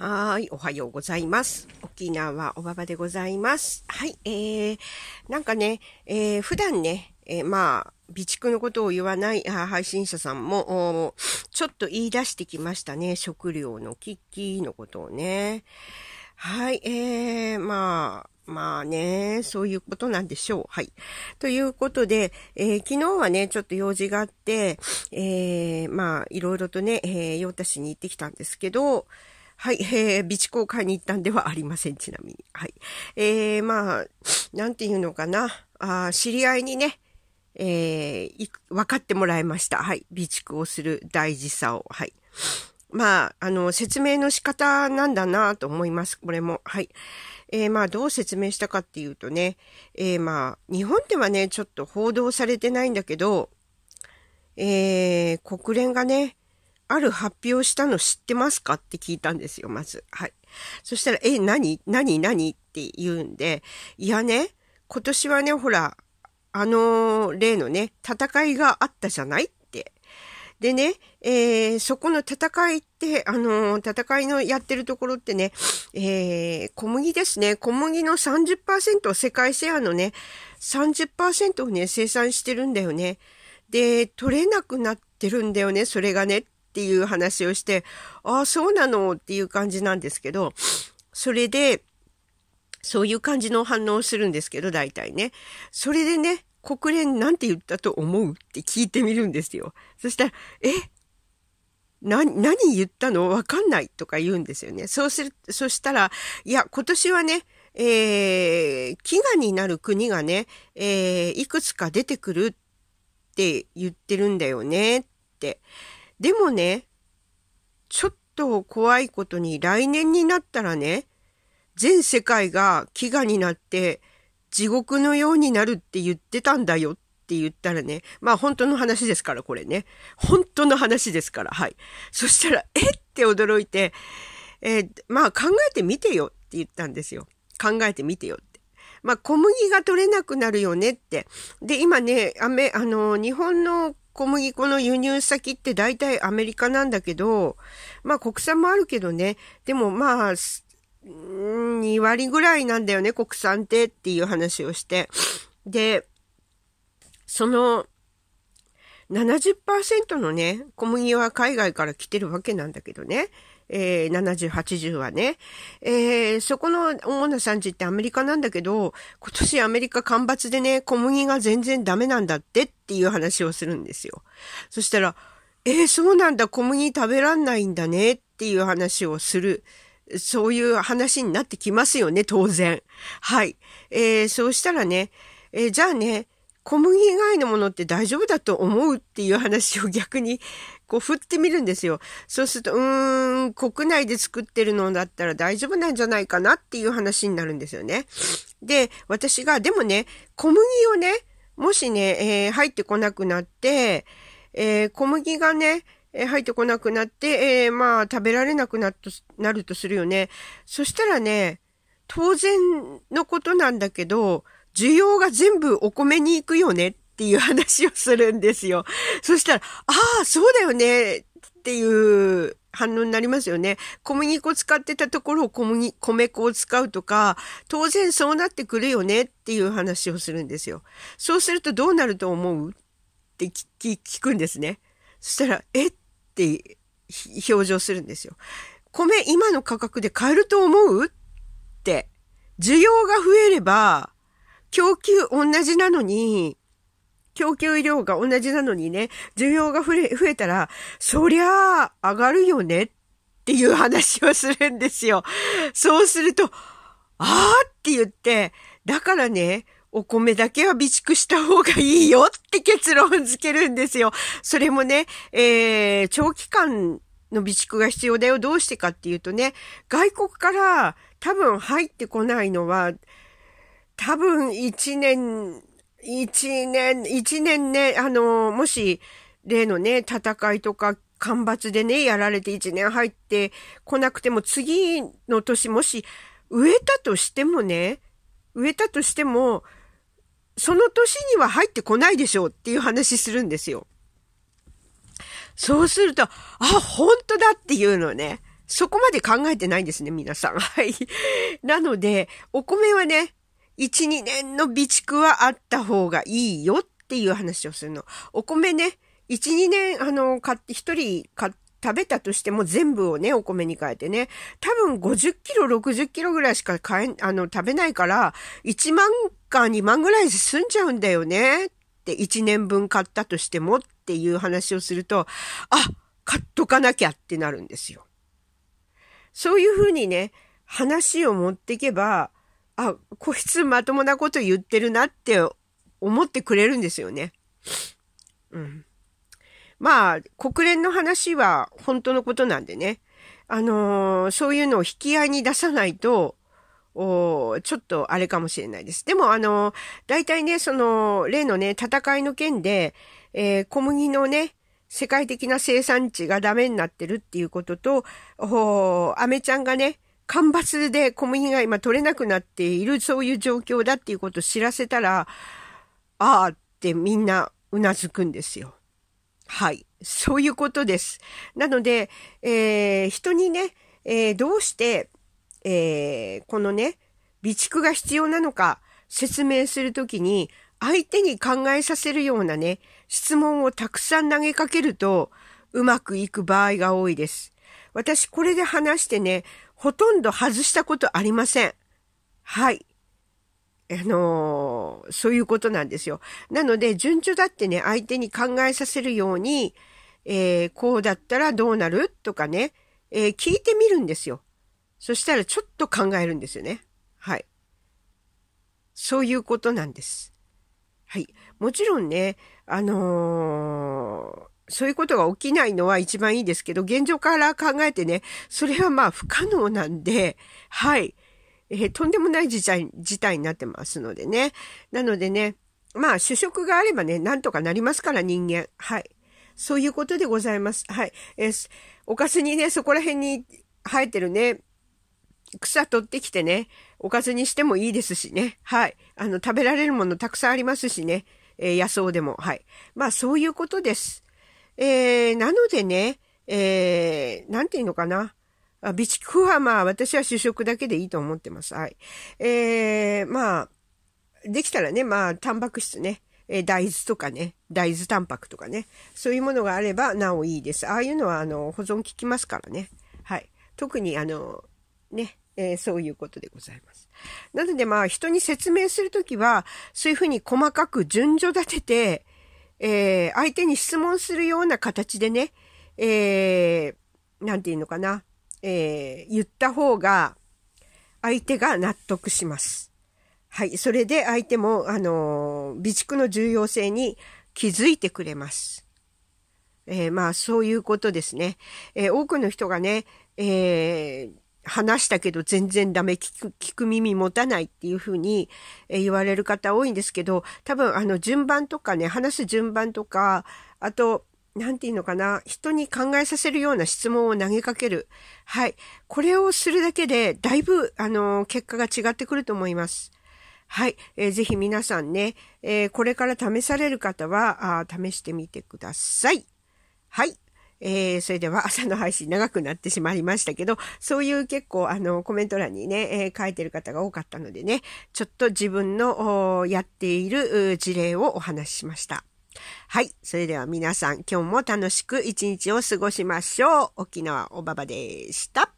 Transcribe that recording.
はい、おはようございます。沖縄おばばでございます。はい、えー、なんかね、えー、普段ね、えー、まあ、備蓄のことを言わない配信者さんも、ちょっと言い出してきましたね。食料の危機のことをね。はい、えー、まあ、まあね、そういうことなんでしょう。はい。ということで、えー、昨日はね、ちょっと用事があって、えー、まあ、いろいろとね、えー、用達に行ってきたんですけど、はい、えー、備蓄を買いに行ったんではありません、ちなみに。はい。えー、まあ、なんていうのかな。あ知り合いにね、えー、分かってもらいました。はい。備蓄をする大事さを。はい。まあ、あの、説明の仕方なんだなと思います。これも。はい。えー、まあ、どう説明したかっていうとね、えー、まあ、日本ではね、ちょっと報道されてないんだけど、えー、国連がね、ある発表したの知ってますかって聞いたんですよ、まず。はい。そしたら、え、何何何って言うんで、いやね、今年はね、ほら、あの例のね、戦いがあったじゃないって。でね、えー、そこの戦いって、あの戦いのやってるところってね、えー、小麦ですね。小麦の30%世界シェアのね、30%をね、生産してるんだよね。で、取れなくなってるんだよね、それがねっていう話をして、ああ、そうなのっていう感じなんですけど、それで、そういう感じの反応をするんですけど、大体ね。それでね、国連なんて言ったと思うって聞いてみるんですよ。そしたら、えな、何言ったのわかんないとか言うんですよね。そうする、そしたら、いや、今年はね、えー、飢餓になる国がね、えー、いくつか出てくるって言ってるんだよねって。でもね、ちょっと怖いことに来年になったらね、全世界が飢餓になって地獄のようになるって言ってたんだよって言ったらね、まあ本当の話ですからこれね。本当の話ですから、はい。そしたら、えって驚いて、えー、まあ考えてみてよって言ったんですよ。考えてみてよって。まあ小麦が取れなくなるよねって。で、今ね、アあの、日本の小麦粉の輸入先って大体アメリカなんだけど、まあ国産もあるけどね、でもまあ、2割ぐらいなんだよね、国産ってっていう話をして。で、その70%のね、小麦は海外から来てるわけなんだけどね。えー、70、80はね。えー、そこの主な産地ってアメリカなんだけど、今年アメリカ干ばつでね、小麦が全然ダメなんだってっていう話をするんですよ。そしたら、えー、そうなんだ、小麦食べらんないんだねっていう話をする。そういう話になってきますよね、当然。はい。えー、そうしたらね、えー、じゃあね、小麦以外のものって大丈夫だと思うっていう話を逆にこう振ってみるんですよ。そうすると、うーん、国内で作ってるのだったら大丈夫なんじゃないかなっていう話になるんですよね。で、私が、でもね、小麦をね、もしね、えー、入ってこなくなって、えー、小麦がね、え入ってこなくなって、えー、まあ、食べられなくななるとするよね。そしたらね、当然のことなんだけど、需要が全部お米に行くよねっていう話をするんですよ。そしたら、ああ、そうだよねっていう反応になりますよね。小麦粉使ってたところを小麦、米粉を使うとか、当然そうなってくるよねっていう話をするんですよ。そうするとどうなると思うって聞くんですね。そしたら、えって表情するんですよ。米今の価格で買えると思うって。需要が増えれば、供給同じなのに、供給量が同じなのにね、需要が増え増えたら、そりゃあ上がるよねっていう話をするんですよ。そうすると、ああって言って、だからね、お米だけは備蓄した方がいいよって結論付けるんですよ。それもね、えー、長期間の備蓄が必要だよ。どうしてかっていうとね、外国から多分入ってこないのは、多分一年、一年、一年ね、あの、もし、例のね、戦いとか、干ばつでね、やられて一年入ってこなくても、次の年もし、植えたとしてもね、植えたとしても、その年には入ってこないでしょうっていう話するんですよ。そうすると、あ、本当だっていうのね。そこまで考えてないんですね、皆さん。はい。なので、お米はね、1、2年の備蓄はあった方がいいよっていう話をするの。お米ね、1、2年、あの、買って、1人買って、食べたとしても全部をね、お米に変えてね、多分50キロ、60キロぐらいしか買え、あの、食べないから、1万か2万ぐらいで済んじゃうんだよね、って1年分買ったとしてもっていう話をすると、あ、買っとかなきゃってなるんですよ。そういうふうにね、話を持っていけば、あ、こいつまともなこと言ってるなって思ってくれるんですよね。うん。まあ、国連の話は本当のことなんでね。あのー、そういうのを引き合いに出さないと、おちょっとあれかもしれないです。でも、あのー、大体ね、その、例のね、戦いの件で、えー、小麦のね、世界的な生産地がダメになってるっていうことと、おアメちゃんがね、干ばつで小麦が今取れなくなっている、そういう状況だっていうことを知らせたら、ああってみんなうなずくんですよ。はい。そういうことです。なので、えー、人にね、えー、どうして、えー、このね、備蓄が必要なのか説明するときに、相手に考えさせるようなね、質問をたくさん投げかけると、うまくいく場合が多いです。私これで話してね、ほとんど外したことありません。はい。あのー、そういうことなんですよ。なので、順序だってね、相手に考えさせるように、えー、こうだったらどうなるとかね、えー、聞いてみるんですよ。そしたらちょっと考えるんですよね。はい。そういうことなんです。はい。もちろんね、あのそういうことが起きないのは一番いいですけど、現状から考えてね、それはまあ不可能なんで、はい。えー、とんでもない事態、事態になってますのでね。なのでね、まあ主食があればね、なんとかなりますから人間。はい。そういうことでございます。はい。えー、おかずにね、そこら辺に生えてるね、草取ってきてね、おかずにしてもいいですしね。はい。あの、食べられるものたくさんありますしね。えー、野草でも。はい。まあそういうことです。えー、なのでね、えー、なんていうのかな。備蓄はまあ私は主食だけでいいと思ってます。はい。えー、まあ、できたらね、まあ、タンパク質ね、えー、大豆とかね、大豆タンパクとかね、そういうものがあればなおいいです。ああいうのは、あの、保存効きますからね。はい。特に、あの、ね、えー、そういうことでございます。なのでまあ人に説明するときは、そういうふうに細かく順序立てて、えー、相手に質問するような形でね、えー、なんていうのかな、えー、言った方が、相手が納得します。はい。それで相手も、あの備蓄の重要性に気づいてくれます。えー、まあ、そういうことですね。えー、多くの人がね、えー話したけど全然ダメ、聞く、聞く耳持たないっていうふうに言われる方多いんですけど、多分あの順番とかね、話す順番とか、あと、なんていうのかな、人に考えさせるような質問を投げかける。はい。これをするだけで、だいぶ、あの、結果が違ってくると思います。はい。えー、ぜひ皆さんね、えー、これから試される方はあ、試してみてください。はい。えー、それでは朝の配信長くなってしまいましたけど、そういう結構あのコメント欄にね、えー、書いてる方が多かったのでね、ちょっと自分のやっている事例をお話ししました。はい。それでは皆さん、今日も楽しく一日を過ごしましょう。沖縄おばばでした。